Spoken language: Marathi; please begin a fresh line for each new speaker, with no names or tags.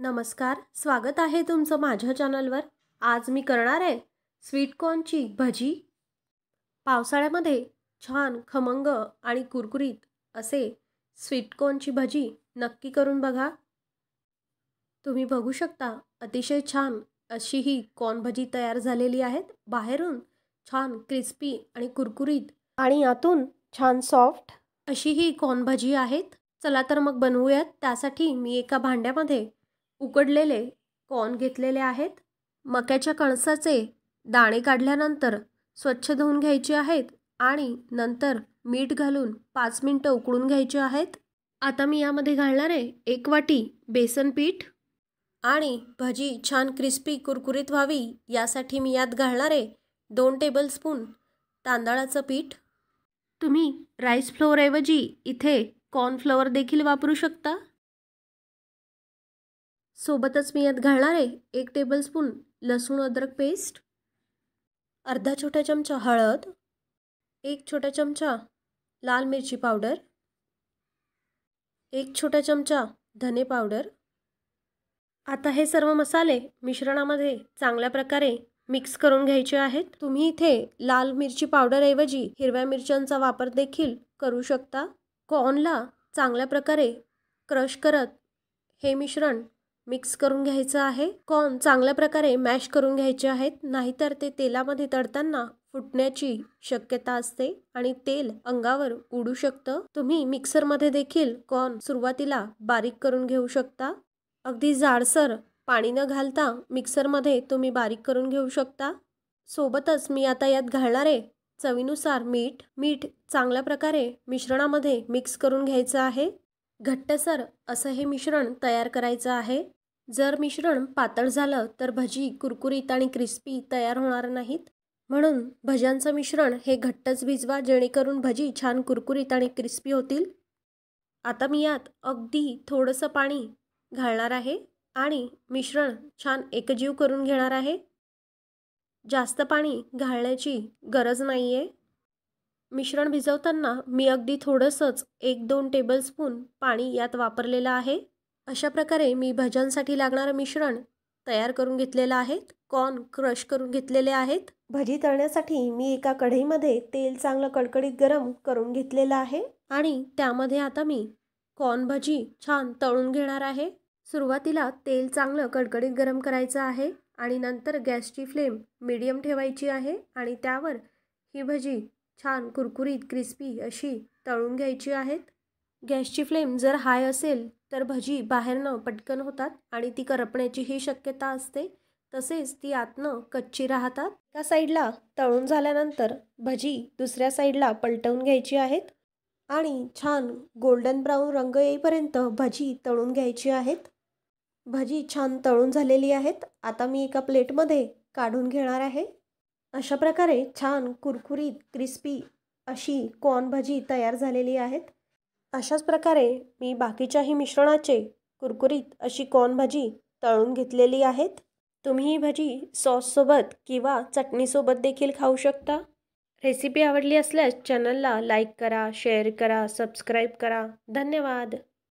नमस्कार स्वागत आहे तुमचं माझ्या चॅनलवर आज मी करणार आहे स्वीटकॉर्नची भजी पावसाळ्यामध्ये छान खमंग आणि कुरकुरीत असे स्वीटकॉर्नची भजी नक्की करून बघा तुम्ही बघू शकता अतिशय छान अशी ही कॉर्न भजी तयार झालेली आहेत बाहेरून छान क्रिस्पी आणि कुरकुरीत आणि आतून छान सॉफ्ट अशी ही कॉर्न भजी आहेत चला तर मग बनवूयात त्यासाठी मी एका भांड्यामध्ये उकडलेले कॉर्न घेतलेले आहेत मक्याच्या कणसाचे दाणे काढल्यानंतर स्वच्छ धुवून घ्यायचे आहेत आणि नंतर मीठ घालून पाच मिनटं उकळून घ्यायचे आहेत आता मी यामध्ये घालणार आहे एक वाटी बेसन पीठ आणि भजी छान क्रिस्पी कुरकुरीत व्हावी यासाठी मी यात घालणार आहे दोन टेबलस्पून तांदळाचं पीठ तुम्ही राईस फ्लोअरऐवजी इथे कॉर्नफ्लॉवर देखील वापरू शकता सोबतच मी यात घालणार आहे एक टेबलस्पून लसूण अद्रक पेस्ट अर्धा छोटा चमचा हळद एक छोटा चमचा लाल मिरची पावडर एक छोटा चमचा धने पावडर आता हे सर्व मसाले मिश्रणामध्ये चांगल्या प्रकारे मिक्स करून घ्यायचे आहेत तुम्ही इथे लाल मिरची पावडरऐवजी हिरव्या मिरच्यांचा वापर देखील करू शकता कॉर्नला चांगल्या प्रकारे क्रश करत हे मिश्रण मिक्स करून घ्यायचं आहे कॉर्न चांगल्या प्रकारे मॅश करून घ्यायचे आहेत नाहीतर ते तेलामध्ये तळताना फुटण्याची शक्यता असते आणि तेल अंगावर उडू शकतं तुम्ही मिक्सरमध्ये देखील कॉर्न सुरुवातीला बारीक करून घेऊ शकता अगदी जाडसर पाणी न घालता मिक्सरमध्ये तुम्ही बारीक करून घेऊ शकता सोबतच मी आता यात घालणारे चवीनुसार मीठ मीठ चांगल्या प्रकारे मिश्रणामध्ये मिक्स करून घ्यायचं आहे घट्टसर असं हे मिश्रण तयार करायचं आहे जर मिश्रण पातळ झालं तर भजी कुरकुरीत आणि क्रिस्पी तयार होणार नाहीत म्हणून भज्यांचं मिश्रण हे घट्टच भिजवा जेणेकरून भजी छान कुरकुरीत आणि क्रिस्पी होतील आता मी यात अगदी थोडंसं पाणी घालणार आहे आणि मिश्रण छान एकजीव करून घेणार आहे जास्त पाणी घालण्याची गरज नाही आहे मिश्रण भिजवताना मी अगदी थोडंसंच एक दोन टेबलस्पून पाणी यात वापरलेलं आहे अशा प्रकारे मी भज्यांसाठी लागणारं मिश्रण तयार करून घेतलेलं आहे कॉर्न क्रश करून घेतलेले आहेत भजी तळण्यासाठी मी एका कढईमध्ये तेल चांगलं कडकडीत गरम करून घेतलेलं आहे आणि त्यामध्ये आता मी कॉर्न भजी छान तळून घेणार आहे सुरुवातीला तेल चांगलं कडकडीत गरम करायचं आहे आणि नंतर गॅसची फ्लेम मीडियम ठेवायची आहे आणि त्यावर ही भजी छान कुरकुरीत क्रिस्पी अशी तळून घ्यायची आहेत गॅसची फ्लेम जर हाय असेल तर भजी बाहेरनं पटकन होतात आणि ती करपण्याचीही शक्यता असते तसेच ती आतनं कच्ची राहतात एका साईडला तळून झाल्यानंतर भजी दुसऱ्या साईडला पलटवून घ्यायची आहेत आणि छान गोल्डन ब्राऊन रंग येईपर्यंत भजी तळून घ्यायची आहेत भजी छान तळून झालेली आहेत आता मी एका प्लेटमध्ये काढून घेणार आहे अशा प्रकारे छान कुरकुरीत क्रिस्पी अशी कॉर्न भजी तयार झालेली आहेत अशाच प्रकारे मी बाकीच्याही मिश्रणाचे कुरकुरीत अशी कॉर्न भाजी तळून घेतलेली आहेत तुम्ही ही भाजी सॉससोबत किंवा चटणीसोबत देखील खाऊ शकता रेसिपी आवडली असल्यास चॅनलला लाईक करा शेअर करा सबस्क्राईब करा धन्यवाद